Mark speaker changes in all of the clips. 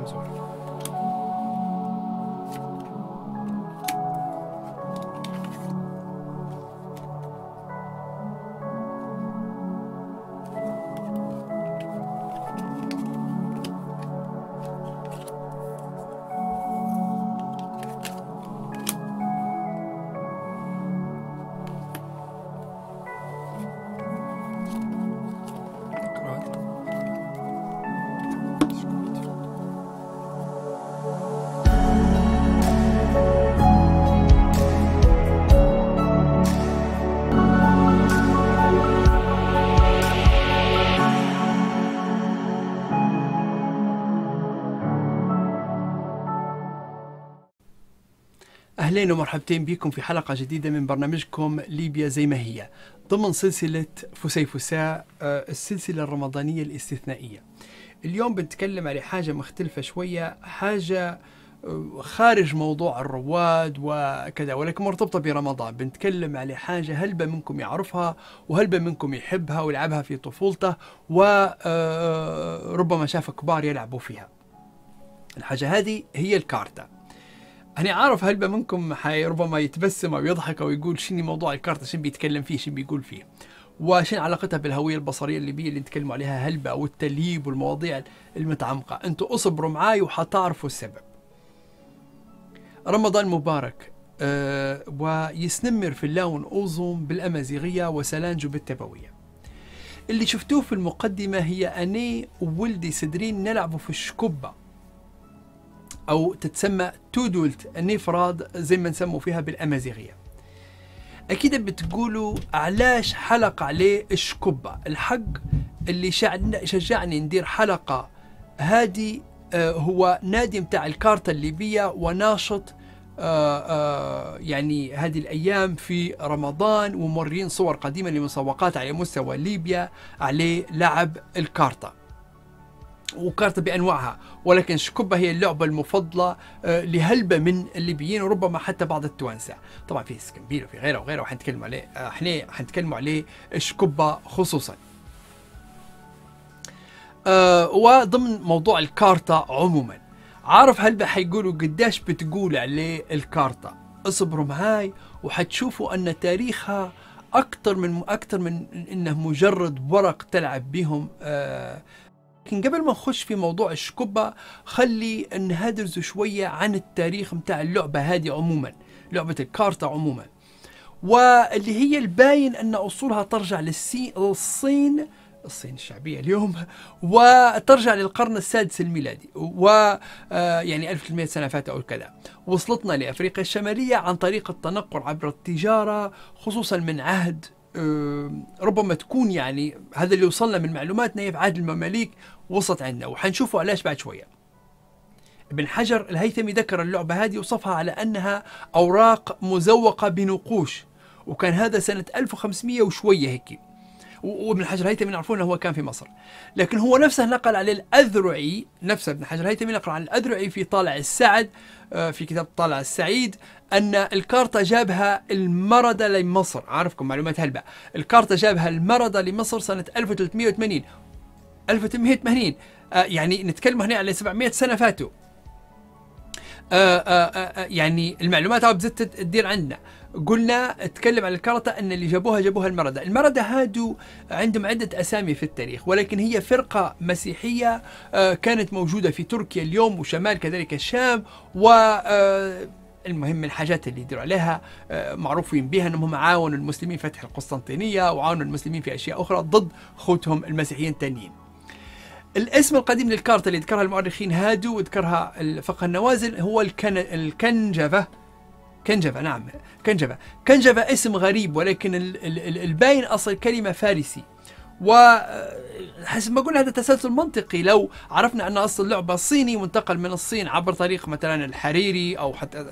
Speaker 1: 什么？أهلين ومرحبتين بكم في حلقة جديدة من برنامجكم ليبيا زي ما هي ضمن سلسلة فسيفساء آه، السلسلة الرمضانية الاستثنائية اليوم بنتكلم على حاجة مختلفة شوية حاجة آه، خارج موضوع الرواد وكذا ولكن مرتبطة برمضان بنتكلم على حاجة هلبة منكم يعرفها وهلبة منكم يحبها ويلعبها في طفولته وربما آه، شاف كبار يلعبوا فيها الحاجة هذه هي الكارتة أنا عارف هلبا منكم حي ربما يتبسم أو يضحك أو يقول شنو موضوع الكارت شنو بيتكلم فيه شنو بيقول فيه وشن علاقتها بالهوية البصرية الليبية اللي نتكلم عليها هلبة والتليب والمواضيع المتعمقة أنتوا اصبروا معاي وحتعرفوا السبب رمضان مبارك أه ويسنمر في اللون أوزوم بالأمازيغية وسلانجو بالتبوية اللي شفتوه في المقدمة هي أني وولدي سدرين نلعبوا في الشكبة أو تتسمى تودولت النفراد زي ما نسموا فيها بالأمازيغية أكيد بتقولوا علاش حلق عليه الشكبة الحق اللي شجعني ندير حلقة هادي آه، هو نادي متاع الكارتا الليبية وناشط آه، آه، يعني هذه الأيام في رمضان ومورين صور قديمة لمسوقات على مستوى ليبيا عليه لعب الكارتا وكارت بانواعها ولكن شكوبا هي اللعبه المفضله آه، لهلبه من الليبيين وربما حتى بعض التوانسه طبعا في سكمبيل وفي غيره وغيره وحنتكلم عليه احنا آه، حنتكلموا عليه شكوبا خصوصا أه وضمن موضوع الكارتا عموما عارف هلبة حيقولوا قداش بتقول عليه الكارتا اصبروا معاي وحتشوفوا ان تاريخها اكثر من اكثر من انه مجرد ورق تلعب بهم آه لكن قبل ما نخش في موضوع الشكوبة خلي نهدرز شوية عن التاريخ متاع اللعبة هذه عموما لعبة الكارتا عموما واللي هي الباين أن أصولها ترجع للصين الصين الشعبية اليوم وترجع للقرن السادس الميلادي و آه، يعني 1300 سنة فاتت أو كذا وصلتنا لأفريقيا الشمالية عن طريق التنقل عبر التجارة خصوصا من عهد آه، ربما تكون يعني هذا اللي وصلنا من معلوماتنا هي في عهد المماليك وصلت عندنا وحنشوفه علاش بعد شويه. ابن حجر الهيثمي ذكر اللعبة هذه وصفها على أنها أوراق مزوقة بنقوش وكان هذا سنة 1500 وشوية هيك وابن حجر الهيثمي نعرفون انه هو كان في مصر لكن هو نفسه نقل عليه الاذرعي نفسه ابن حجر الهيثمي نقل عن الاذرعي في طالع السعد آه، في كتاب طالع السعيد ان الكارتا جابها المردة لمصر عارفكم معلومات هلبة الكارتا جابها المردة لمصر سنة 1380 1880 آه، يعني نتكلم هنا على 700 سنة فاتوا آآ آه، آآ يعني المعلومات بزت تدير عندنا قلنا تكلم عن الكرطة ان اللي جابوها جابوها المردة المردة هادو عندهم عدة اسامي في التاريخ ولكن هي فرقة مسيحية آه، كانت موجودة في تركيا اليوم وشمال كذلك الشام و آه، المهم الحاجات اللي يديروا عليها آه، معروفين بها انهم عاونوا المسلمين في فتح القسطنطينيه وعاونوا المسلمين في اشياء اخرى ضد خوتهم المسيحيين التانيين. الاسم القديم للكارت اللي ذكرها المؤرخين هادو وذكرها الفقه النوازل هو الكن الكنجفه كنجبة نعم كنجبة كنجبة اسم غريب ولكن الباين أصل كلمة فارسي وحسب آه، ما قلنا هذا تسلسل منطقي لو عرفنا ان اصل اللعبه صيني وانتقل من الصين عبر طريق مثلا الحريري او حتى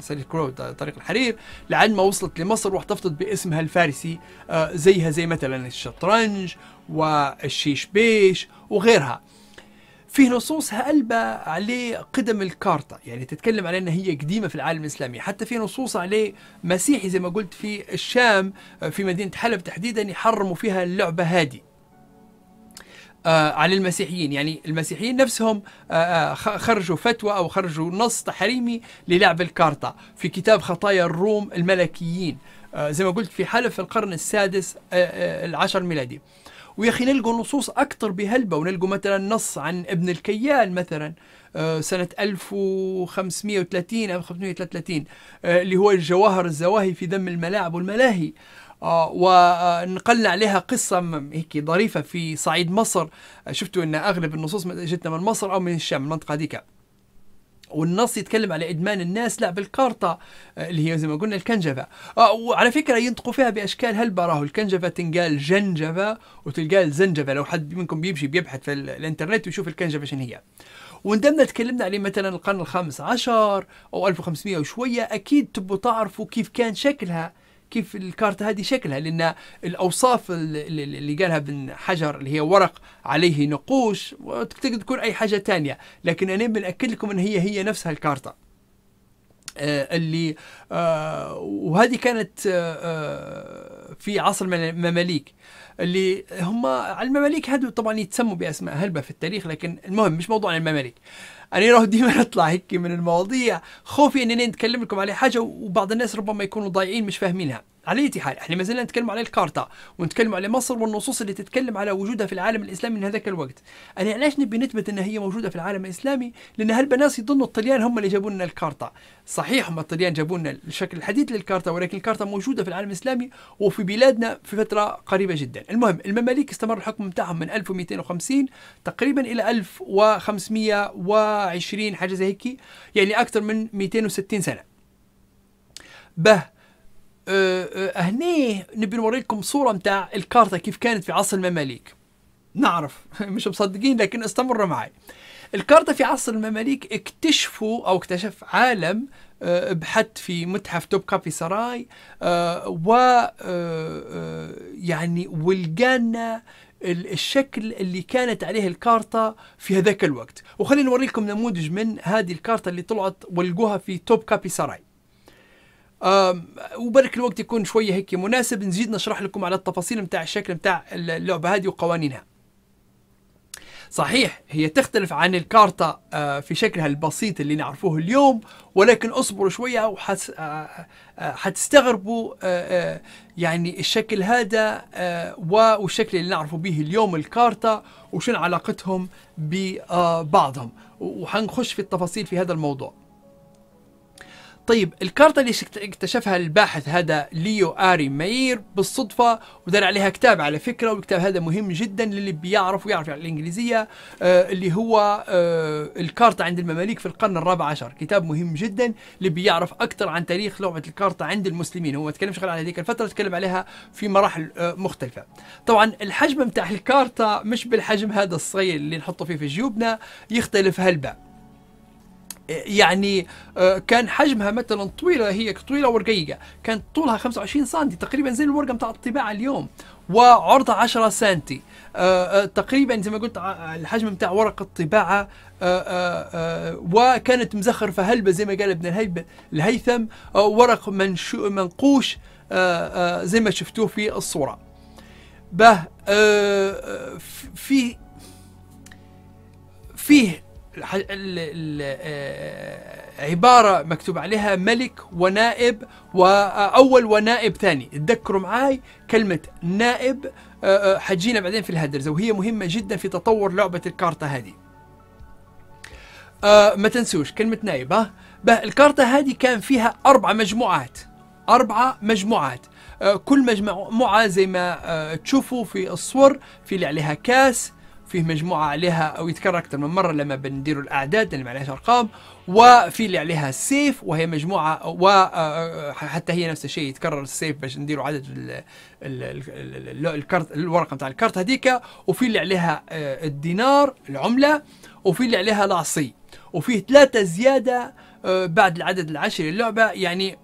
Speaker 1: سيلك رود طريق الحرير لعند ما وصلت لمصر واحتفظت باسمها الفارسي آه، زيها زي مثلا الشطرنج والشيش بيش وغيرها فيه نصوص هالبه عليه قدم الكارتا يعني تتكلم على انها هي قديمه في العالم الاسلامي حتى في نصوص عليه مسيحي زي ما قلت في الشام في مدينه حلب تحديدا يحرموا فيها اللعبه هذه آه، على المسيحيين يعني المسيحيين نفسهم آه، آه، خرجوا فتوى أو خرجوا نص تحريمي للعب الكارتا في كتاب خطايا الروم الملكيين زي ما قلت في حلب في القرن السادس العشر ميلادي ويا اخي نلقوا نصوص اكثر بهلبة ونلقوا مثلا نص عن ابن الكيان مثلا آه، سنة 1530 أو 533 اللي هو الجواهر الزواهي في ذم الملاعب والملاهي آه، ونقلنا عليها قصة هيك ظريفة في صعيد مصر آه، شفتوا أن أغلب النصوص جتنا من مصر أو من الشام المنطقة هذيك والنص يتكلم على ادمان الناس لا الكارطه آه، اللي هي زي ما قلنا الكنجفه آه، وعلى فكره ينطقوا فيها باشكال هل راهو الكنجفه تنقال جنجفه وتلقال زنجفه لو حد منكم بيمشي بيبحث في الانترنت ويشوف الكنجفه شنو هي وندمنا تكلمنا عليه مثلا القرن الخامس عشر او 1500 وشويه اكيد تبوا تعرفوا كيف كان شكلها كيف الكارتة هذه شكلها لأن الأوصاف اللي قالها بن حجر اللي هي ورق عليه نقوش وتقدر تكون أي حاجة تانية لكن أنا بنأكد لكم أن هي هي نفسها الكارتة آه اللي آه وهذه كانت آه, آه، في عصر المماليك اللي هم المماليك هذو طبعا يتسموا باسماء هلبه في التاريخ لكن المهم مش موضوع المماليك انا يروح ديما نطلع هيك من المواضيع خوفي أنني نتكلم لكم على حاجة وبعض الناس ربما يكونوا ضايعين مش فاهمينها على اي حال احنا ما زلنا نتكلم على الكارتا ونتكلم على مصر والنصوص اللي تتكلم على وجودها في العالم الاسلامي من هذاك الوقت انا علاش نبي نثبت انها هي موجوده في العالم الاسلامي لان هالبناس يظنوا الطليان هم اللي جابوا لنا الكارتا صحيح هم الطليان جابوا لنا الشكل الحديث للكارتا ولكن الكارتا موجوده في العالم الاسلامي وفي بلادنا في فتره قريبه جدا المهم المماليك استمر الحكم بتاعهم من 1250 تقريبا الى 1520 حاجه زي هيك يعني اكثر من 260 سنه به أه، أه، هني نبي نوريكم صوره متاع الكارتا كيف كانت في عصر المماليك نعرف مش مصدقين لكن استمر معي الكارتا في عصر المماليك اكتشفوا او اكتشف عالم أه، بحث في متحف توب كابي سراي و يعني ولقانا الشكل اللي كانت عليه الكارتا في هذاك الوقت وخلينا نوريكم نموذج من هذه الكارتا اللي طلعت ولقوها في توب كابي سراي وبرك الوقت يكون شويه هيك مناسب نزيد نشرح لكم على التفاصيل نتاع الشكل نتاع اللعبه هذه وقوانينها صحيح هي تختلف عن الكارتا آه، في شكلها البسيط اللي نعرفوه اليوم ولكن اصبروا شويه وحتستغربوا آه، آه، يعني الشكل هذا والشكل اللي نعرفه به اليوم الكارتا وشن علاقتهم ببعضهم وحنخش في التفاصيل في هذا الموضوع طيب الكارتة اللي اكتشفها الباحث هذا ليو آري ماير بالصدفة ودار عليها كتاب على فكرة والكتاب هذا مهم جدا للي بيعرف ويعرف يعني الإنجليزية آه اللي هو آه الكارتة عند المماليك في القرن الرابع عشر كتاب مهم جدا اللي بيعرف أكثر عن تاريخ لعبة الكارتة عند المسلمين هو ما تكلمش غير على هذيك الفترة تكلم عليها في مراحل آه مختلفة طبعا الحجم بتاع الكارتة مش بالحجم هذا الصغير اللي نحطه فيه في جيوبنا يختلف هلبا يعني آه، كان حجمها مثلا طويله هي طويله ورقيقه كان طولها 25 سم تقريبا زي الورقه بتاع الطباعه اليوم وعرضها 10 سم آه، آه، تقريبا زي ما قلت الحجم بتاع ورقه الطباعه وكانت مزخرفه هلبه زي ما قال ابن الهيثم ورق منشو منقوش زي ما شفتوه في الصوره به في فيه آه، عبارة مكتوب عليها ملك ونائب وأول آه، ونائب ثاني تذكروا معاي كلمة نائب آه، حجينا بعدين في الهدرزة وهي مهمة جدا في تطور لعبة الكارتة هذه ما تنسوش كلمة نائب ها الكارتة هذه كان فيها أربع مجموعات أربع مجموعات كل مجموعة زي ما تشوفوا في الصور في اللي عليها كاس فيه مجموعه عليها او يتكرر اكثر من مره لما بنديروا الاعداد اللي ما عليهاش ارقام وفي اللي عليها السيف وهي مجموعه وحتى آه، آه، هي نفس الشيء يتكرر السيف باش نديروا عدد الكارت الورقه نتاع الكارت هذيك وفي اللي عليها آه، الدينار العمله وفي اللي عليها العصي وفيه ثلاثه زياده بعد العدد العشري للعبه يعني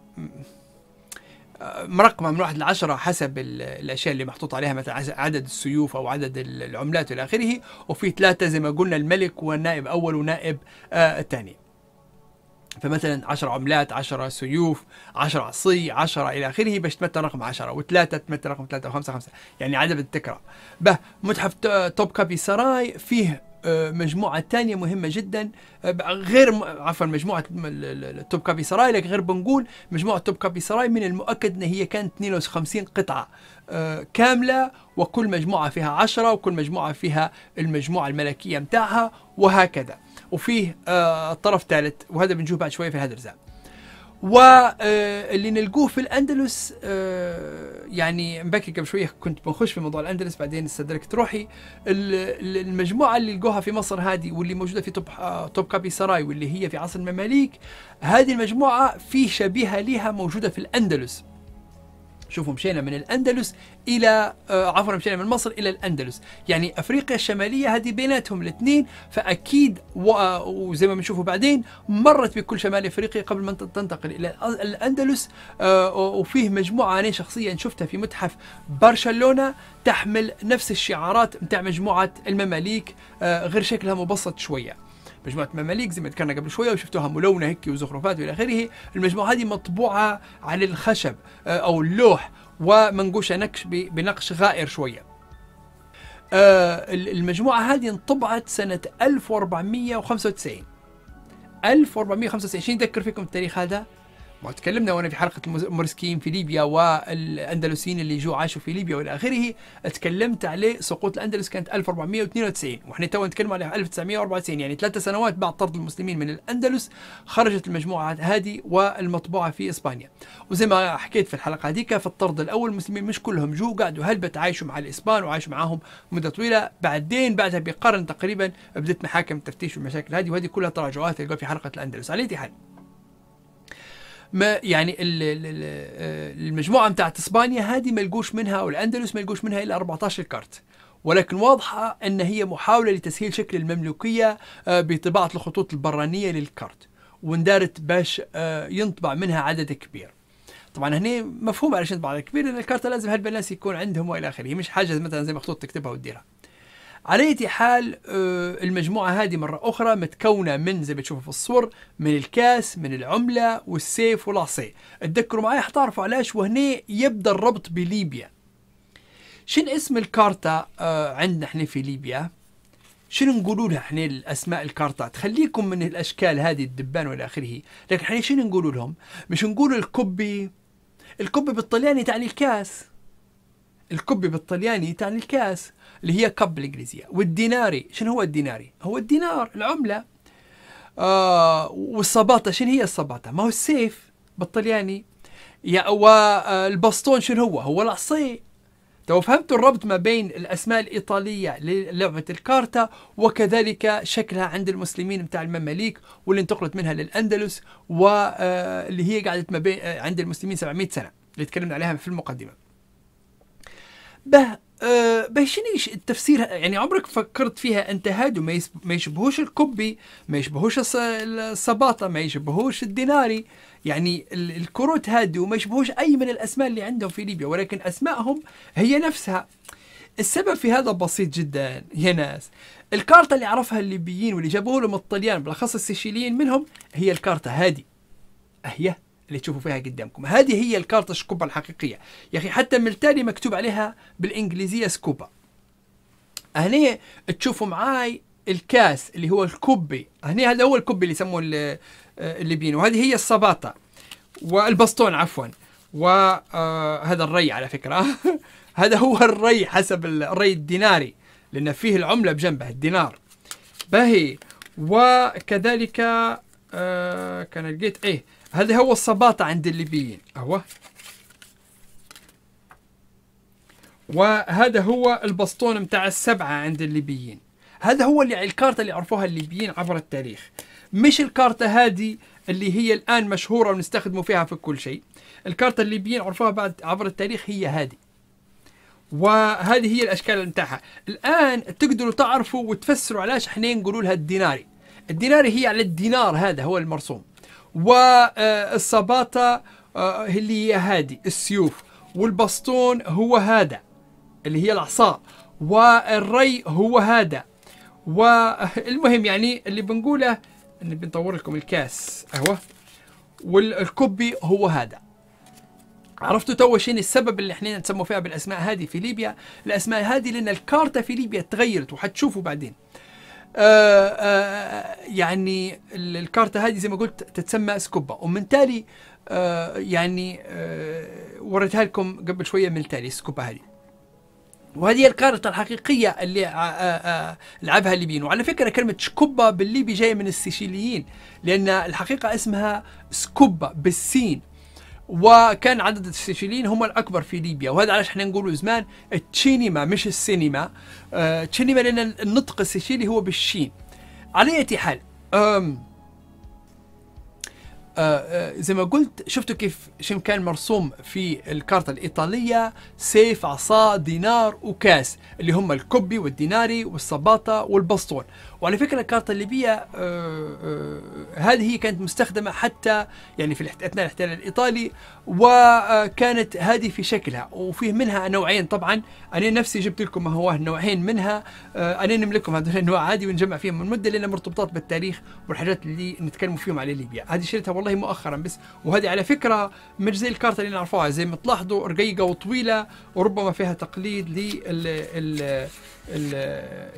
Speaker 1: مرقمه من واحد لعشره حسب الاشياء اللي محطوط عليها مثلا عدد السيوف او عدد العملات الى اخره وفي ثلاثه زي ما قلنا الملك والنائب اول ونائب آه، الثاني فمثلا 10 عملات 10 سيوف 10 عصي 10 الى اخره باش تمثل رقم 10 وثلاثه تمثل رقم ثلاثة وخمسة خمسة يعني عدد التكرار به متحف توب كابي سراي فيه آه، مجموعة ثانية مهمة جدا آه، غير عفوا مجموعة التوب كابي سراي لك غير بنقول مجموعة توب كابي سراي من المؤكد أن هي كانت 52 قطعة آه، كاملة وكل مجموعة فيها 10 وكل مجموعة فيها المجموعة الملكية متاعها وهكذا وفيه طرف ثالث وهذا بنشوف بعد شوية في هذا الرزاق واللي آه، نلقوه في الاندلس آه، يعني مبكر قبل شويه كنت بنخش في موضوع الاندلس بعدين استدركت روحي المجموعه اللي لقوها في مصر هذه واللي موجوده في توب آه، توب كابي سراي واللي هي في عصر المماليك هذه المجموعه في شبيهه لها موجوده في الاندلس شوفوا مشينا من الأندلس إلى آه، عفوا مشينا من مصر إلى الأندلس يعني أفريقيا الشمالية هذه بيناتهم الاثنين فأكيد آه، وزي ما بنشوفوا بعدين مرت بكل شمال أفريقيا قبل ما تنتقل إلى الأندلس آه، وفيه مجموعة أنا شخصيا شفتها في متحف برشلونة تحمل نفس الشعارات بتاع مجموعة المماليك غير شكلها مبسط شوية مجموعه مماليك زي ما ذكرنا قبل شويه وشفتوها ملونه هيك وزخرفات والى اخره المجموعه هذه مطبوعه على الخشب آه، او اللوح ومنقوشه نقش بنقش غائر شويه آه، المجموعه هذه انطبعت سنه 1495 1425 يذكر فيكم التاريخ هذا وتكلمنا وانا في حلقه المرسكين في ليبيا والاندلسيين اللي جو عاشوا في ليبيا والى اخره تكلمت عليه سقوط الاندلس كانت 1492 واحنا تو نتكلم على 1994 يعني ثلاث سنوات بعد طرد المسلمين من الاندلس خرجت المجموعه هذه والمطبوعه في اسبانيا وزي ما حكيت في الحلقه هذيك في الطرد الاول المسلمين مش كلهم جو قعدوا هلبة عايشوا مع الاسبان وعايشوا معاهم مده طويله بعدين بعدها بقرن تقريبا بدات محاكم التفتيش والمشاكل هذه وهذه كلها تراجعات في حلقه الاندلس على حال ما يعني آه، المجموعه بتاعت اسبانيا هذه ما لقوش منها او الاندلس ما لقوش منها الا 14 كارت ولكن واضحه ان هي محاوله لتسهيل شكل المملوكيه آه، بطباعه الخطوط البرانيه للكارت واندارت باش آه، ينطبع منها عدد كبير طبعا هنا مفهوم علاش ينطبع عدد كبير لان الكارت لازم هالبلاس يكون عندهم والى اخره مش حاجه مثلا زي مخطوط تكتبها وتديرها على اي حال آه، المجموعه هذه مره اخرى متكونه من زي ما تشوفوا في الصور من الكاس من العمله والسيف والعصي تذكروا معي حتعرفوا علاش وهنا يبدا الربط بليبيا شن اسم الكارتا آه، عندنا احنا في ليبيا شنو نقولوا لها احنا الاسماء الكارتا تخليكم من الاشكال هذه الدبان والى اخره لكن احنا شنو نقولوا لهم مش نقولوا الكبي الكبي بالطلياني تعني الكاس الكوبي بالطلياني تعني الكاس اللي هي كب بالانجليزيه والديناري شنو هو الديناري هو الدينار العمله آه والصباطه شنو هي الصباطه ما هو السيف بالطلياني يا والبسطون آه، شنو هو هو العصي تو فهمت الربط ما بين الاسماء الايطاليه للعبه الكارتا وكذلك شكلها عند المسلمين بتاع المماليك واللي انتقلت منها للاندلس واللي آه، هي قعدت ما بين آه، عند المسلمين 700 سنه اللي تكلمنا عليها في المقدمه به أه بهشنيش التفسير يعني عمرك فكرت فيها انت هادو ما يشبهوش الكبي ما يشبهوش السباطه ما يشبهوش الديناري يعني الكروت هادو ما يشبهوش اي من الاسماء اللي عندهم في ليبيا ولكن اسمائهم هي نفسها السبب في هذا بسيط جدا يا ناس الكارتة اللي عرفها الليبيين واللي جابوه لهم الطليان بالاخص السيشيليين منهم هي الكارتة هادي اهيه اللي تشوفوا فيها قدامكم هذه هي الكارت سكوبا الحقيقيه يا اخي حتى ملتالي مكتوب عليها بالانجليزيه سكوبا هنا تشوفوا معاي الكاس اللي هو الكوبي هنا هذا هو الكوبي اللي يسموه آه، الليبيين وهذه هي الصباطه والبسطون عفوا وهذا آه، الري على فكره هذا هو الري حسب الري الديناري لان فيه العمله بجنبه الدينار باهي وكذلك آه كان لقيت ايه هذا هو السباطة عند الليبيين أهو وهذا هو البسطون متاع السبعة عند الليبيين هذا هو اللي الكارتة اللي عرفوها الليبيين عبر التاريخ مش الكارتة هذه اللي هي الآن مشهورة ونستخدموا فيها في كل شيء الكارتة الليبيين عرفوها بعد عبر التاريخ هي هذه وهذه هي الأشكال متاعها الآن تقدروا تعرفوا وتفسروا علاش احنا نقولوا لها الديناري الديناري هي على الدينار هذا هو المرسوم والصباطة آه، اللي هي هذه السيوف والبسطون هو هذا اللي هي العصا والري هو هذا والمهم يعني اللي بنقوله اني بنطور لكم الكاس اهو والكبي هو هذا عرفتوا تو شين السبب اللي احنا نسموا فيها بالاسماء هذه في ليبيا الاسماء هذه لان الكارتة في ليبيا تغيرت وحتشوفوا بعدين آه، آه، يعني الكارتة هذه زي ما قلت تتسمى سكوبا ومن تالي آه، يعني وريتها لكم قبل شوية من تالي سكوبا هذه وهذه الكارتة الحقيقية اللي لعبها الليبيين وعلى فكرة كلمة شكوبا بالليبي جاية من السيشيليين لأن الحقيقة اسمها سكوبا بالسين وكان عدد السيشيليين هم الاكبر في ليبيا وهذا علاش احنا نقولوا زمان التشينيما مش السينما أه تشينيما لان النطق السيشيلي هو بالشين على اي حال آه،, آه زي ما قلت شفتوا كيف شم كان مرسوم في الكارتة الإيطالية سيف عصا دينار وكاس اللي هم الكوبي والديناري والصباطة والبسطون وعلى فكره الكارت الليبيه آه، آه، هذه هي كانت مستخدمه حتى يعني في اثناء الاحتلال الايطالي وكانت هذه في شكلها وفيه منها نوعين طبعا انا نفسي جبت لكم هو نوعين منها آه، انا نملكهم هذول الانواع عادي ونجمع فيهم من مده لان مرتبطات بالتاريخ والحاجات اللي نتكلموا فيهم على ليبيا هذه شريتها والله مؤخرا بس وهذه على فكره مش زي الكارت اللي نعرفوها زي ما تلاحظوا رقيقه وطويله وربما فيها تقليد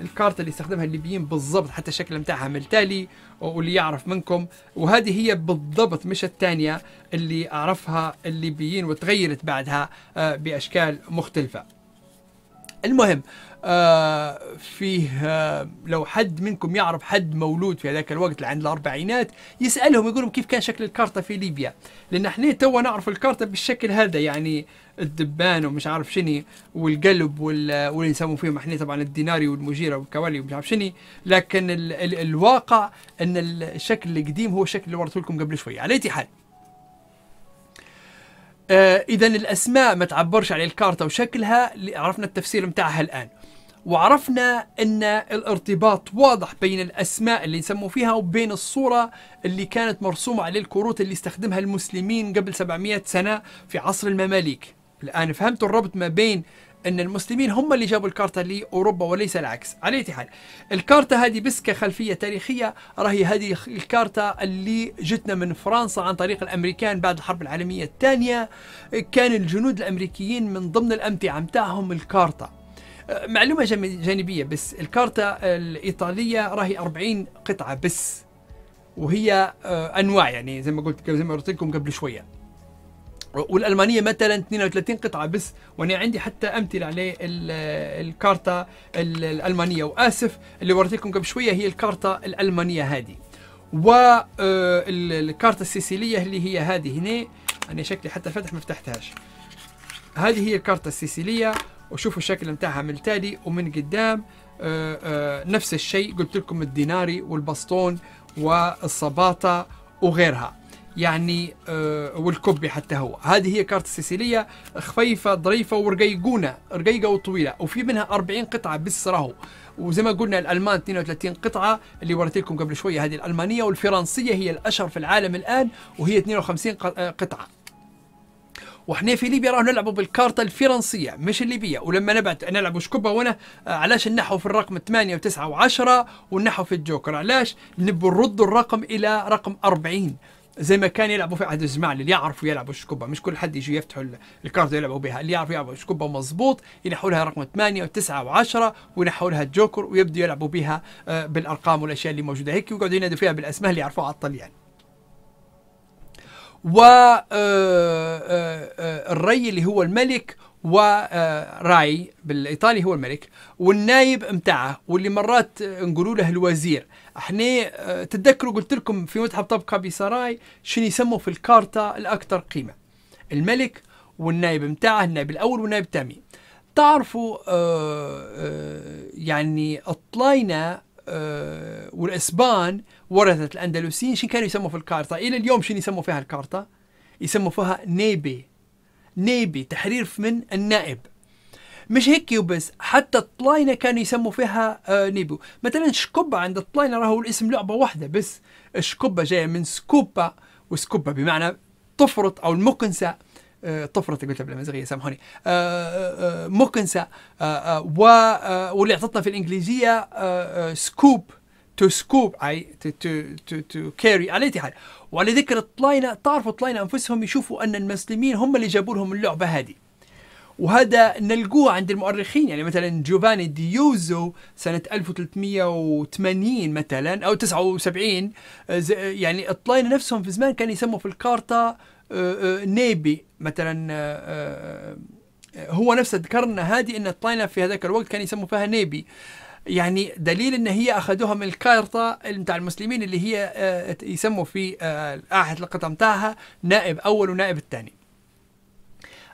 Speaker 1: الكارت اللي استخدمها الليبيين بالظبط بالضبط حتى الشكل نتاعها من التالي واللي يعرف منكم وهذه هي بالضبط مش الثانية اللي أعرفها الليبيين وتغيرت بعدها آه، بأشكال مختلفة المهم آه، فيه آه، لو حد منكم يعرف حد مولود في هذاك الوقت اللي عند الاربعينات يسالهم يقول لهم كيف كان شكل الكارته في ليبيا لان احنا توا نعرف الكارته بالشكل هذا يعني الدبان ومش عارف شني والقلب واللي يسموا فيهم احنا طبعا الديناري والمجيره والكوالي ومش عارف شني لكن ال... ال... الواقع ان الشكل القديم هو الشكل اللي ورثه لكم قبل شوي على اي حال آه اذا الاسماء ما تعبرش على الكارتة وشكلها عرفنا التفسير متاعها الان وعرفنا ان الارتباط واضح بين الاسماء اللي يسموا فيها وبين الصوره اللي كانت مرسومه على الكروت اللي استخدمها المسلمين قبل 700 سنه في عصر المماليك الآن فهمت الربط ما بين أن المسلمين هم اللي جابوا الكارتا لأوروبا وليس العكس على أي حال الكارتا هذه بس كخلفية تاريخية راهي هذه الكارتا اللي جتنا من فرنسا عن طريق الأمريكان بعد الحرب العالمية الثانية كان الجنود الأمريكيين من ضمن الأمتعة متاعهم الكارتا أه، معلومة جانبية بس الكارتا الإيطالية راهي 40 قطعة بس وهي أه، أنواع يعني زي ما قلت زي ما قلت لكم قبل شوية والالمانيه مثلا 32 قطعه بس وانا عندي حتى امثله عليه الكارتا الالمانيه واسف اللي وريتكم قبل شويه هي الكارتا الالمانيه هذه والكارتا آه، السيسيليه اللي هي هذه هنا انا شكلي حتى فتح ما فتحتهاش هذه هي الكارتا السيسيليه وشوفوا الشكل نتاعها من التالي ومن قدام آه، آه، نفس الشيء قلت لكم الديناري والبسطون والصباطه وغيرها يعني والكبي آه، حتى هو هذه هي كارت السيسيليه خفيفه ظريفه ورقيقونه رقيقه وطويله وفي منها 40 قطعه بس راهو وزي ما قلنا الالمان 32 قطعه اللي وريت لكم قبل شويه هذه الالمانيه والفرنسيه هي الاشهر في العالم الان وهي 52 آه، قطعه وحنا في ليبيا راهو نلعبوا بالكارتة الفرنسية مش الليبية ولما نبعت نلعبوا شكبة وانا آه، علاش نحو في الرقم 8 و9 و10 ونحو في الجوكر علاش نبوا نردوا الرقم إلى رقم 40 زي ما كان يلعبوا في عهد الجماعه اللي يعرفوا يلعبوا الشكوبه مش كل حد يجي يفتحوا الكارت يلعبوا بها اللي يعرفوا يلعبوا الشكوبه مضبوط ينحوا لها رقم 8 و9 و10 وينحوا لها الجوكر ويبدوا يلعبوا بها آه، بالارقام والاشياء اللي موجوده هيك ويقعدوا ينادوا فيها بالاسماء اللي يعرفوها على الطليان و آه، آه، الري اللي هو الملك وراي بالايطالي هو الملك والنايب متاعه واللي مرات نقولوا له الوزير احنا آه، تتذكروا قلت لكم في متحف طبقه بيساراي شنو يسموا في الكارتا الاكثر قيمه الملك والنايب متاعه النايب الاول والنايب الثاني تعرفوا آه آه يعني الطلاينه آه والاسبان ورثت الاندلسيين شنو كانوا يسموا في الكارتا الى اليوم شنو يسموا فيها الكارتا يسموا فيها نيبي نيبي تحريف من النائب مش هيك وبس حتى الطلاينة كانوا يسموا فيها آه نيبو مثلا شكوبا عند الطلاينة راهو الاسم لعبة واحدة بس شكوبا جاية من سكوبا وسكوبا بمعنى طفرت أو المكنسة آه طفرة قلتها بالأمازيغية سامحوني آه آه, آه،, آه،, آه، و واللي أعطتنا في الإنجليزية سكوب تو سكوب اي تو تو تو كاري على اي حال وعلى ذكر الطلاينه تعرفوا الطلاينه انفسهم يشوفوا ان المسلمين هم اللي جابوا لهم اللعبه هذه وهذا نلقوه عند المؤرخين يعني مثلا جوفاني ديوزو سنة 1380 مثلا أو 79 آه، يعني الطلاينة نفسهم في زمان كانوا يسموا في الكارتا آه، آه، نيبي مثلا هو نفسه ذكرنا هذه ان الطلاينة في هذاك الوقت كان يسموا فيها نيبي يعني دليل ان هي اخذوها من الكارطه بتاع المسلمين اللي هي آه، يسموا في آه، احد القطم تاعها نائب اول ونائب الثاني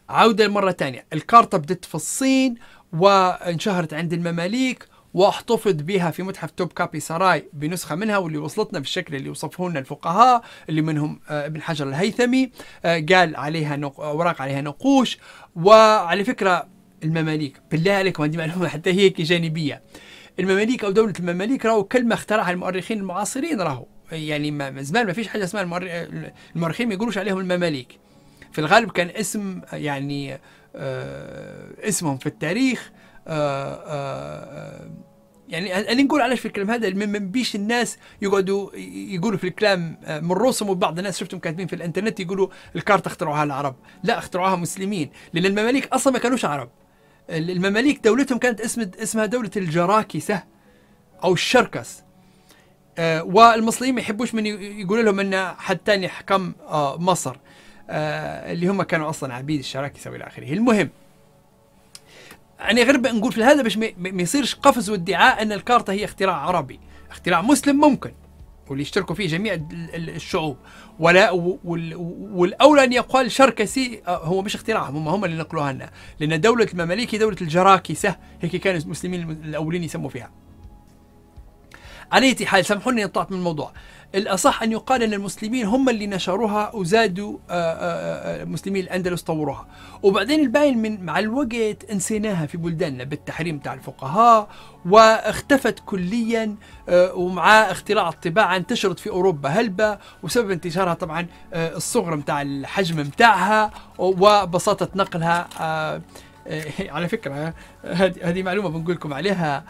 Speaker 1: عوده مره ثانيه الكارطه بدت في الصين وانشهرت عند المماليك واحتفظ بها في متحف توب كابي سراي بنسخه منها واللي وصلتنا بالشكل اللي وصفه لنا الفقهاء اللي منهم آه، ابن حجر الهيثمي قال عليها اوراق عليها نقوش وعلى فكره المماليك بالله عليكم عندي معلومه حتى هي جانبيه المماليك او دوله المماليك راهو كلمه اخترعها المؤرخين المعاصرين راهو يعني ما زمان ما فيش حاجه اسمها المؤرخين ما يقولوش عليهم المماليك في الغالب كان اسم يعني آه اسمهم في التاريخ آه آه يعني انا نقول علاش في الكلام هذا ما بيش الناس يقعدوا يقولوا في الكلام آه، من روسهم وبعض الناس شفتهم كاتبين في الانترنت يقولوا الكارت اخترعوها العرب لا اخترعوها مسلمين لان المماليك اصلا ما كانوش عرب المماليك دولتهم كانت اسم اسمها دولة الجراكسة أو الشركس آه، والمصريين ما يحبوش من يقولوا لهم أن حد تاني حكم آه، مصر آه، اللي هم كانوا أصلا عبيد الشراكسة وإلى آخره المهم يعني غير نقول في هذا باش ما يصيرش قفز وادعاء أن الكارتة هي اختراع عربي اختراع مسلم ممكن واللي يشتركوا فيه جميع الشعوب ولا والاولى ان يقال شركسي آه، هو مش اختراعهم هم هم اللي نقلوها لنا لان دوله المماليك دوله الجراكسه هيك كانوا المسلمين الاولين يسموا فيها علية حال سامحوني ان طلعت من الموضوع الاصح ان يقال ان المسلمين هم اللي نشروها وزادوا آه، آه، آه، مسلمي الاندلس طوروها وبعدين الباين من مع الوقت نسيناها في بلداننا بالتحريم تاع الفقهاء واختفت كليا ومع اختراع الطباعه انتشرت في اوروبا هلبه وسبب انتشارها طبعا الصغر نتاع الحجم نتاعها وبساطه نقلها على فكره هذه معلومه بنقول لكم عليها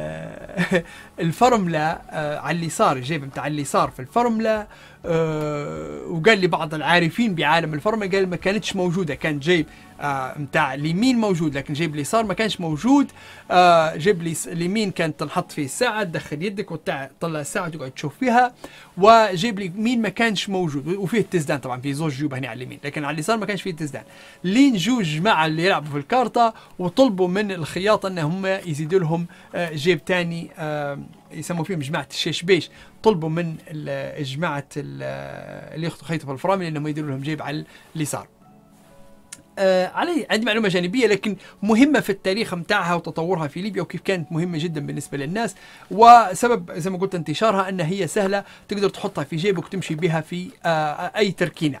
Speaker 1: الفرمله آه، على اللي صار الجيب بتاع صار في الفرمله آه، وقال لي بعض العارفين بعالم الفرما قال ما كانتش موجوده كان جيب آه نتاع اليمين موجود لكن جيب اليسار ما كانش موجود آه جيب اليمين كانت تنحط فيه الساعه تدخل يدك وتطلع الساعه وتقعد تشوف فيها وجيب اليمين ما كانش موجود وفيه التزدان طبعا في زوج جيوب هنا على اليمين لكن على اليسار ما كانش فيه التزدان لين جو جماعه اللي يلعبوا في الكارتة وطلبوا من الخياط انهم يزيدوا لهم آه جيب ثاني آه يسموا فيهم جماعه الشيشبيش طلبوا من جماعه اللي خيطوا الفرامل انهم يديروا لهم جيب على اليسار آه علي عندي معلومه جانبيه لكن مهمه في التاريخ متاعها وتطورها في ليبيا وكيف كانت مهمه جدا بالنسبه للناس وسبب زي ما قلت انتشارها ان هي سهله تقدر تحطها في جيبك وتمشي بها في آه اي تركينه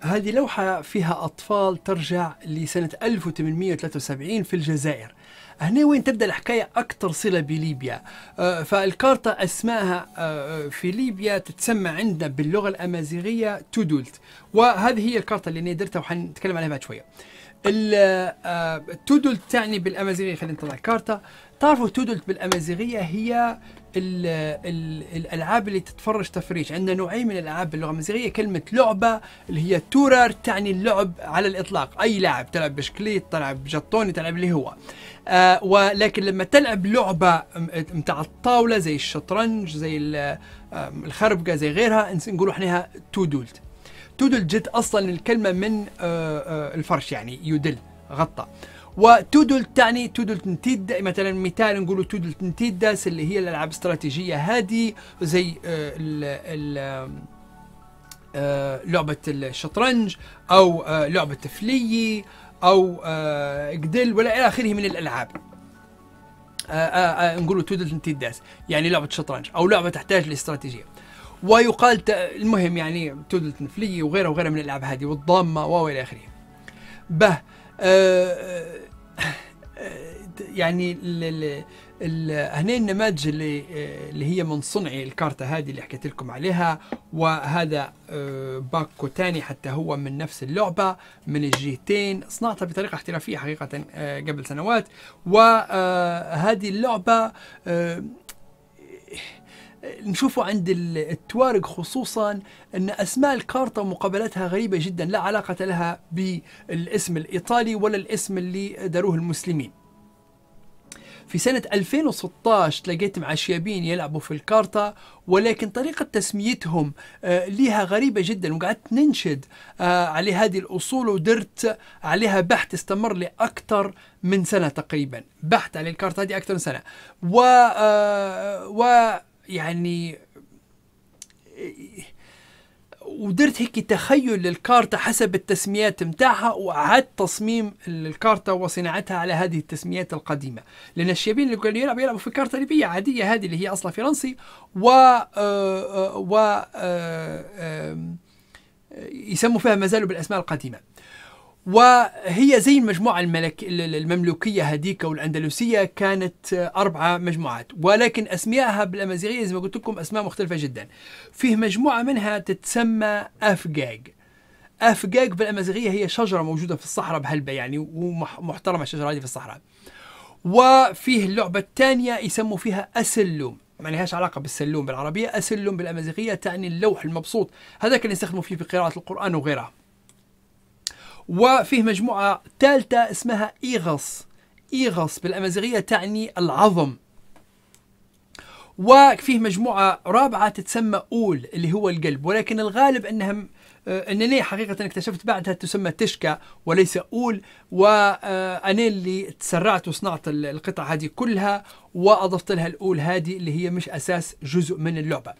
Speaker 1: هذه لوحة فيها أطفال ترجع لسنة 1873 في الجزائر هنا وين تبدا الحكايه اكثر صله بليبيا آه، فالكارتا اسماها آه، في ليبيا تتسمى عندنا باللغه الامازيغيه تودولت وهذه هي الكارتا اللي انا درتها وحنتكلم عليها بعد شويه التودولت آه، تعني بالامازيغيه خلينا نطلع الكارتا تعرفوا تودولت بالامازيغيه هي الـ الـ الالعاب اللي تتفرج تفريج عندنا نوعين من الالعاب باللغه الامازيغيه كلمه لعبه اللي هي تورار تعني اللعب على الاطلاق اي لاعب تلعب بشكليت تلعب جطوني تلعب اللي هو آه، ولكن لما تلعب لعبه متاع الطاوله زي الشطرنج زي الخربقه زي غيرها نقولوا احناها تودلت تودلت جت اصلا الكلمه من آه، آه، الفرش يعني يدل غطى وتودلت تعني تودلت نتيدا مثلا مثال نقولوا تودلت نتيداس اللي هي الالعاب استراتيجيه هذه زي الـ الـ لعبة الشطرنج أو لعبة فليي او قدل آه، ولا الى اخره من الالعاب آه، آه، نقولوا تودل تيداس يعني لعبه شطرنج او لعبه تحتاج لاستراتيجيه ويقال المهم يعني تودل تنفلي وغيرها وغيرها من الالعاب هذه والضامه والى اخره به يعني هنا النماذج اللي آه، اللي هي من صنع الكارتة هذه اللي حكيت لكم عليها وهذا آه، باكو تاني حتى هو من نفس اللعبة من الجهتين صنعتها بطريقة احترافية حقيقة آه، قبل سنوات وهذه اللعبة نشوفه عند التوارق خصوصا ان اسماء الكارتا ومقابلاتها غريبه جدا لا علاقه لها بالاسم الايطالي ولا الاسم اللي داروه المسلمين في سنة 2016 تلاقيت مع شيابين يلعبوا في الكارتا ولكن طريقة تسميتهم آه، لها غريبة جدا وقعدت ننشد آه، على هذه الأصول ودرت عليها بحث استمر لأكثر من سنة تقريبا بحث على الكارتا هذه أكثر من سنة و, آه، و يعني ودرت هيك تخيل للكارتة حسب التسميات متاعها وأعدت تصميم الكارتة وصناعتها على هذه التسميات القديمة لأن الشابين اللي كانوا يلعبوا يلعبوا في كارتة ليبية عادية هذه اللي هي أصلا فرنسي و آه، آه، و آه، يسموا فيها مازالوا بالأسماء القديمة وهي زي المجموعة الملك المملوكية هذيك والأندلسية كانت أربعة مجموعات ولكن أسميائها بالأمازيغية زي ما قلت لكم أسماء مختلفة جدا فيه مجموعة منها تتسمى أفجاج أفجاج بالأمازيغية هي شجرة موجودة في الصحراء بهلبة يعني ومحترمة الشجرة هذه في الصحراء وفيه اللعبة الثانية يسموا فيها أسلوم ما لهاش علاقة بالسلوم بالعربية أسلوم بالأمازيغية تعني اللوح المبسوط هذا كان يستخدموا فيه في قراءة القرآن وغيرها وفيه مجموعة ثالثة اسمها إيغص إيغص بالأمازيغية تعني العظم وفيه مجموعة رابعة تتسمى أول اللي هو القلب ولكن الغالب أنها آه، أنني حقيقة اكتشفت بعدها تسمى تشكا وليس أول وأنا اللي تسرعت وصنعت القطع هذه كلها وأضفت لها الأول هذه اللي هي مش أساس جزء من اللعبة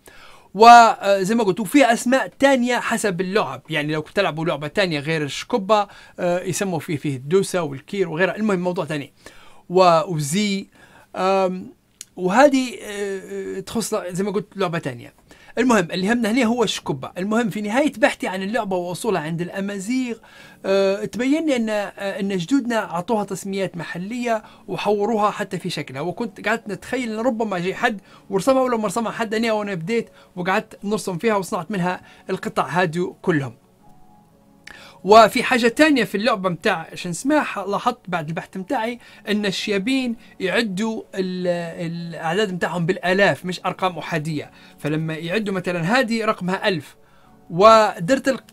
Speaker 1: وزي آه، ما قلت وفي اسماء تانية حسب اللعب يعني لو تلعبوا لعبه تانية غير الشكبه آه، يسموا فيه فيه الدوسه والكير وغيرها المهم موضوع ثاني وزي وهذه آه، تخص زي ما قلت لعبه ثانيه المهم اللي همنا هنا هو الشكبة المهم في نهاية بحثي عن اللعبة ووصولها عند الأمازيغ أه تبين لي أن آه، أن جدودنا أعطوها تسميات محلية وحوروها حتى في شكلها وكنت قعدت نتخيل أن ربما جاي حد ورسمها ولا ما رسمها حد أنا وأنا بديت وقعدت نرسم فيها وصنعت منها القطع هادو كلهم وفي حاجة تانية في اللعبة متاع شو سماح لاحظت بعد البحث متاعي أن الشيابين يعدوا الأعداد متاعهم بالآلاف مش أرقام أحادية فلما يعدوا مثلا هذه رقمها ألف ودرت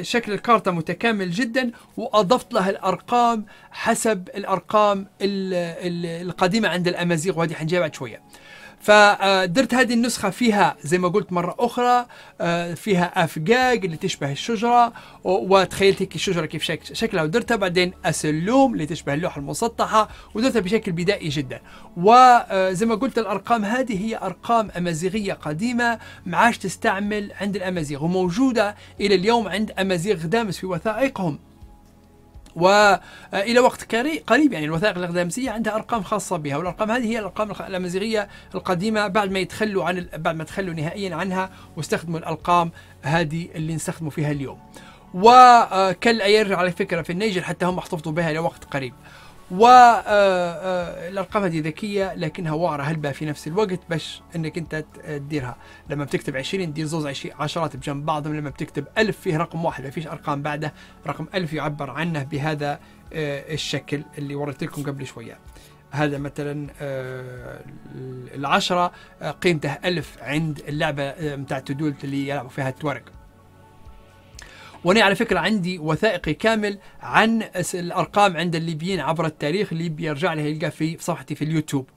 Speaker 1: شكل الكارتة متكامل جدا وأضفت لها الأرقام حسب الأرقام القديمة عند الأمازيغ وهذه حنجيها بعد شوية فدرت هذه النسخه فيها زي ما قلت مره اخرى آه، فيها افقاق اللي تشبه الشجره وتخيلت هيك الشجره كيف شكلها ودرتها بعدين اسلوم اللي تشبه اللوحه المسطحه ودرتها بشكل بدائي جدا وزي آه، ما قلت الارقام هذه هي ارقام امازيغيه قديمه ما عادش تستعمل عند الامازيغ وموجوده الى اليوم عند امازيغ دامس في وثائقهم والى آه، وقت قريب يعني الوثائق الاقدامسيه عندها ارقام خاصه بها والارقام هذه هي الارقام الامازيغيه القديمه بعد ما يتخلوا عن بعد ما تخلوا نهائيا عنها واستخدموا الارقام هذه اللي نستخدموا فيها اليوم وكالاير آه، على فكره في النيجر حتى هم احتفظوا بها لوقت قريب والارقام آه، آه، هذه ذكيه لكنها واعره هلبة في نفس الوقت باش انك انت تديرها لما بتكتب 20 دير زوز عشرات بجنب بعضهم لما بتكتب 1000 فيه رقم واحد ما فيش ارقام بعده رقم 1000 يعبر عنه بهذا آه، الشكل اللي وريت لكم قبل شويه هذا مثلا العشرة قيمته ألف عند اللعبة متاع تدولت اللي يلعبوا فيها التورق وانا على فكره عندي وثائقي كامل عن الارقام عند الليبيين عبر التاريخ اللي بيرجع لها يلقى في صفحتي في اليوتيوب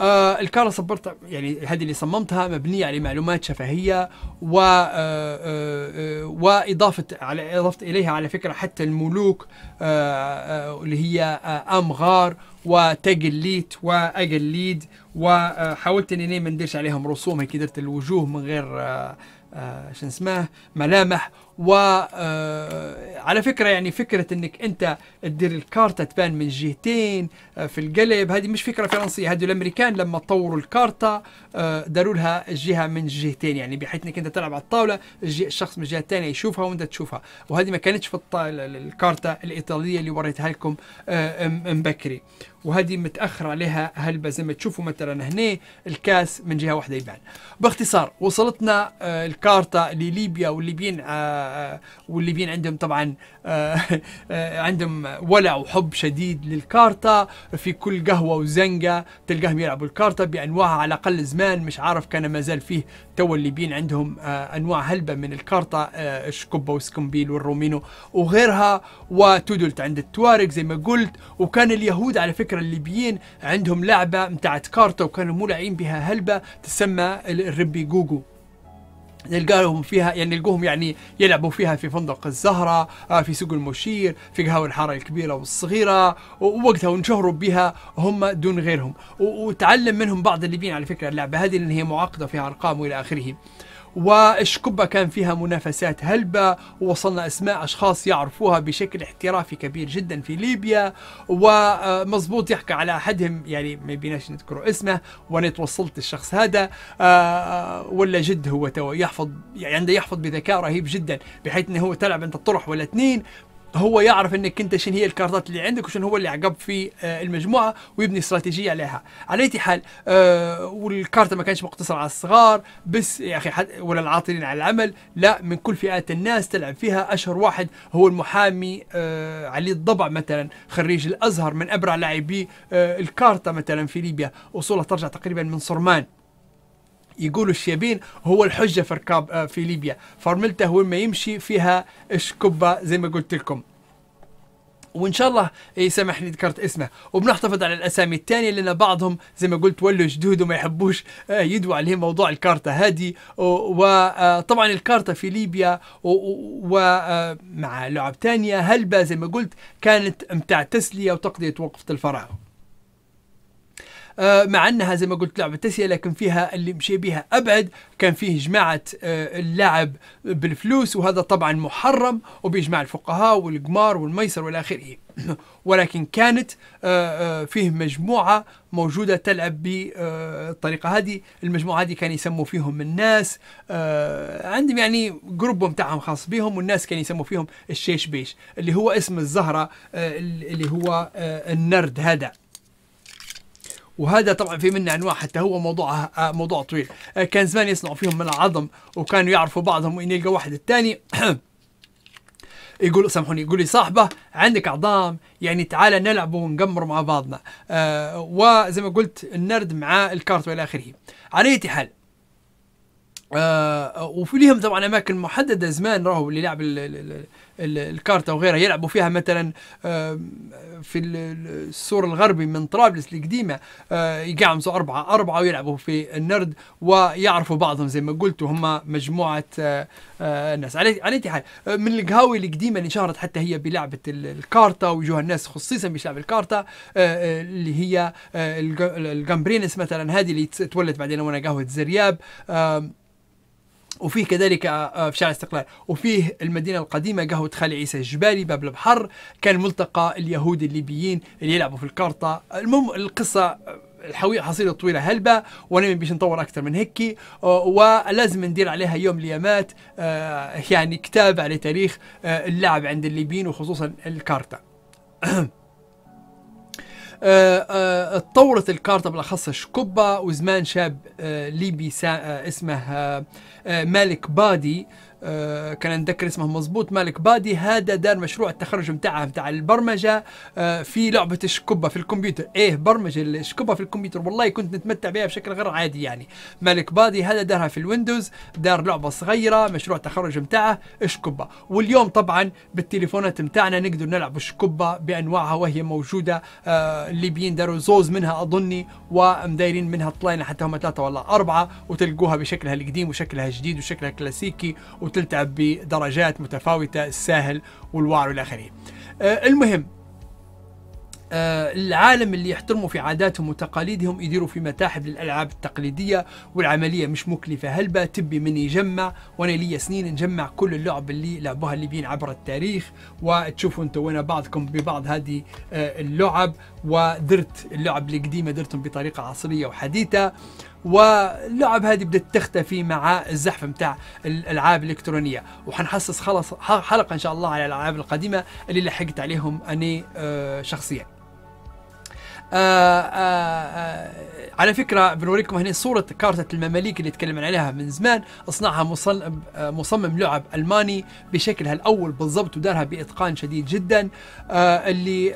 Speaker 1: آه الكارة صبرت يعني هذه اللي صممتها مبنية على معلومات شفهية و آه آه, آه، وإضافة على اضفت إليها على فكرة حتى الملوك آه آه اللي هي آه أمغار وتاجليت وأجليد وحاولت آه، إني ما نديرش عليهم رسوم هيك درت الوجوه من غير آه آه شو اسمه ملامح وعلى آه، فكره يعني فكره انك انت تدير الكارته تبان من جهتين آه، في القلب هذه مش فكره فرنسيه هذول الامريكان لما طوروا الكارته آه، داروا لها الجهه من جهتين يعني بحيث انك انت تلعب على الطاوله الشخص من الجهه الثانيه يشوفها وانت تشوفها وهذه ما كانتش في الكارته الايطاليه اللي وريتها لكم من بكري وهذه متاخر عليها هلبة زي ما تشوفوا مثلا هنا الكاس من جهه واحده يبان باختصار وصلتنا آه، الكارتا لليبيا والليبيين آه، آه، والليبيين عندهم طبعا آه، آه، عندهم ولع وحب شديد للكارتا في كل قهوة وزنقة تلقاهم يلعبوا الكارتا بأنواعها على أقل زمان مش عارف كان ما زال فيه تو الليبيين عندهم آه، أنواع هلبة من الكارتا شكوبة وسكمبيل والرومينو وغيرها وتودلت عند التوارق زي ما قلت وكان اليهود على فكرة الليبيين عندهم لعبة متاعت كارتا وكانوا مولعين بها هلبة تسمى الربي جوجو نلقاهم فيها يعني نلقوهم يعني يلعبوا فيها في فندق الزهرة آه، في سوق المشير في قهوة الحارة الكبيرة والصغيرة ووقتها ونشهروا بها هم دون غيرهم وتعلم منهم بعض بين على فكرة اللعبة هذه اللي هي معقدة فيها أرقام وإلى آخره واشكوبا كان فيها منافسات هلبة ووصلنا اسماء اشخاص يعرفوها بشكل احترافي كبير جدا في ليبيا ومزبوط يحكى على احدهم يعني ما بيناش نذكروا اسمه وانا توصلت الشخص هذا آه، ولا جد هو تو يحفظ يعني عنده يحفظ بذكاء رهيب جدا بحيث انه هو تلعب انت الطرح ولا اثنين هو يعرف انك انت شنو هي الكارتات اللي عندك وشنو هو اللي عقب في آه، المجموعه ويبني استراتيجيه عليها على اي حال آه ما كانش مقتصر على الصغار بس يا اخي حد ولا العاطلين على العمل لا من كل فئات الناس تلعب فيها اشهر واحد هو المحامي آه علي الضبع مثلا خريج الازهر من ابرع لاعبي آه الكارته مثلا في ليبيا اصولها ترجع تقريبا من صرمان يقولوا الشيبين هو الحجه في ركاب آه، في ليبيا فرملته وين ما يمشي فيها شكبه زي ما قلت لكم وان شاء الله إيه، يسامحني ذكرت اسمه وبنحتفظ على الاسامي الثانيه لان بعضهم زي ما قلت ولوا جدود وما يحبوش آه، يدوا عليهم موضوع الكارته آه، هذه وطبعا الكارته في ليبيا ومع لعب ثانيه هلبة زي ما قلت كانت متاع تسليه وتقضيه وقفه الفراغ آه، مع انها زي ما قلت لعبه تسيه لكن فيها اللي مشي بها ابعد كان فيه جماعه آه، اللعب بالفلوس وهذا طبعا محرم وبيجمع الفقهاء والقمار والميسر والى اخره ولكن كانت آه، فيه مجموعة موجودة تلعب بالطريقة هذه المجموعة هذه كانوا يسموا فيهم الناس عندهم يعني جروب متاعهم خاص بهم والناس كانوا يسموا فيهم الشيش بيش اللي هو اسم الزهرة اللي هو النرد هذا وهذا طبعا في منه انواع حتى هو موضوع آه، موضوع طويل آه، كان زمان يصنعوا فيهم من العظم وكانوا يعرفوا بعضهم وين يلقى واحد الثاني يقول سامحوني يقول لي صاحبه عندك عظام يعني تعال نلعب ونقمر مع بعضنا آه وزي ما قلت النرد مع الكارت والى اخره على اي حال آه وفي لهم طبعا اماكن محدده زمان راهو اللي لعب الكارتا وغيرها يلعبوا فيها مثلا في السور الغربي من طرابلس القديمه آه، يقعمزوا اربعه اربعه ويلعبوا في النرد ويعرفوا بعضهم زي ما قلت وهم مجموعه آه، آه، الناس على اي حال من القهاوي القديمه اللي شهرت حتى هي بلعبه الكارتا ويجوها الناس خصيصا باش الكارتا اللي هي الجامبرينس مثلا هذه اللي تولت بعدين وانا قهوه زرياب وفيه كذلك آه، آه، في شارع الاستقلال وفيه المدينه القديمه قهوه خالي عيسى الجبالي باب البحر كان ملتقى اليهود الليبيين اللي يلعبوا في الكارطه المهم القصه آه، الحوية حصيلة طويلة هلبة وانا باش نطور اكثر من هيك ولازم ندير عليها يوم ليامات يعني كتاب على تاريخ اللعب عند الليبيين وخصوصا الكارتا اتطورت آه، آه، الكارتة بالاخص شكوبا وزمان شاب آه، ليبي اسمه مالك بادي آه، كان نذكر اسمه مضبوط مالك بادي هذا دار مشروع التخرج بتاعها بتاع البرمجه آه، في لعبه الشكبه في الكمبيوتر ايه برمجه الشكبه في الكمبيوتر والله كنت نتمتع بها بشكل غير عادي يعني مالك بادي هذا دارها في الويندوز دار لعبه صغيره مشروع التخرج بتاعه الشكبه واليوم طبعا بالتليفونات بتاعنا نقدر نلعب الشكبه بانواعها وهي موجوده آه، الليبيين داروا زوز منها اظني ومدايرين منها طلاينة حتى هم ثلاثه ولا اربعه وتلقوها بشكلها القديم وشكلها الجديد وشكلها كلاسيكي وتلتعب بدرجات متفاوتة الساهل والوعر والى اخره. آه، المهم آه، العالم اللي يحترموا في عاداتهم وتقاليدهم يديروا في متاحف للالعاب التقليديه والعمليه مش مكلفه هلبة تبي من يجمع وانا لي سنين نجمع كل اللعب اللي لعبوها الليبيين عبر التاريخ وتشوفوا انتم وين بعضكم ببعض هذه آه، اللعب ودرت اللعب القديمه درتهم بطريقه عصريه وحديثه واللعب هذه بدات تختفي مع الزحف نتاع الالعاب الالكترونيه وحنحصص خلاص حلقه ان شاء الله على الالعاب القديمه اللي لحقت عليهم انا آه، شخصيا آآ آه، آآ آه، على فكره بنوريكم هنا صوره كارتة المماليك اللي تكلمنا عليها من زمان اصنعها مصمم, لعب الماني بشكلها الاول بالضبط ودارها باتقان شديد جدا آآ اللي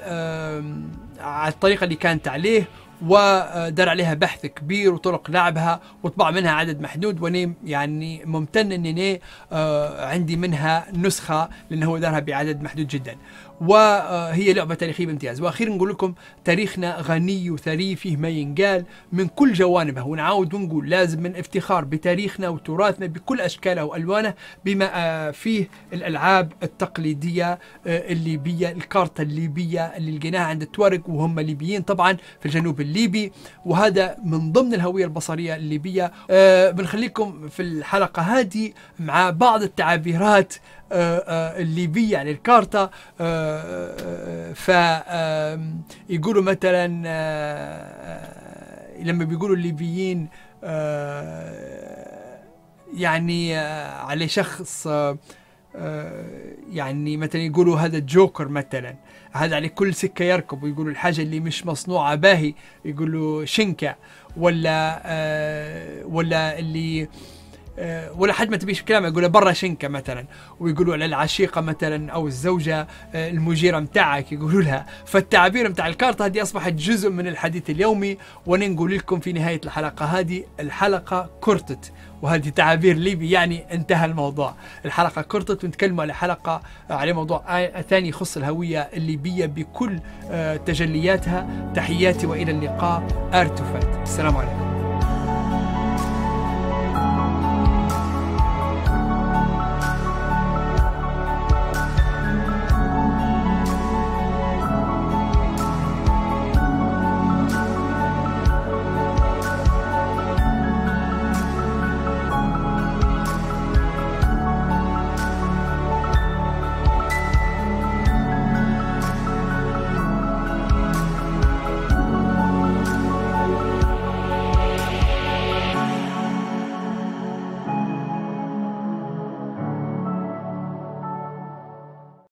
Speaker 1: على الطريقه اللي كانت عليه ودار عليها بحث كبير وطرق لعبها وطبع منها عدد محدود واني يعني ممتن اني آه، عندي منها نسخه لانه هو دارها بعدد محدود جدا وهي لعبة تاريخية بامتياز وأخيرا نقول لكم تاريخنا غني وثري فيه ما ينقال من كل جوانبه ونعاود ونقول لازم من افتخار بتاريخنا وتراثنا بكل أشكاله وألوانه بما آه، فيه الألعاب التقليدية آه، الليبية الكارتة الليبية اللي لقيناها عند التوارق وهم ليبيين طبعا في الجنوب الليبي وهذا من ضمن الهوية البصرية الليبية آه، بنخليكم في الحلقة هذه مع بعض التعابيرات آه، آه، الليبية على الكارتا آه، فيقولوا مثلا لما بيقولوا الليبيين يعني على شخص يعني مثلا يقولوا هذا جوكر مثلا هذا على كل سكة يركب ويقولوا الحاجة اللي مش مصنوعة باهي يقولوا شنكة ولا ولا اللي آه، ولا حد ما تبيش كلام يقول برا شنكه مثلا ويقولوا العشيقه مثلا او الزوجه آه، المجيره متاعك يقولوا لها فالتعابير متاع الكارت هذه اصبحت جزء من الحديث اليومي وانا نقول لكم في نهايه الحلقه هذه الحلقه كرتت وهذه تعابير ليبي يعني انتهى الموضوع الحلقة كرتت ونتكلم على حلقة على موضوع ثاني يخص الهوية الليبية بكل آه، تجلياتها تحياتي وإلى اللقاء أرتفت السلام عليكم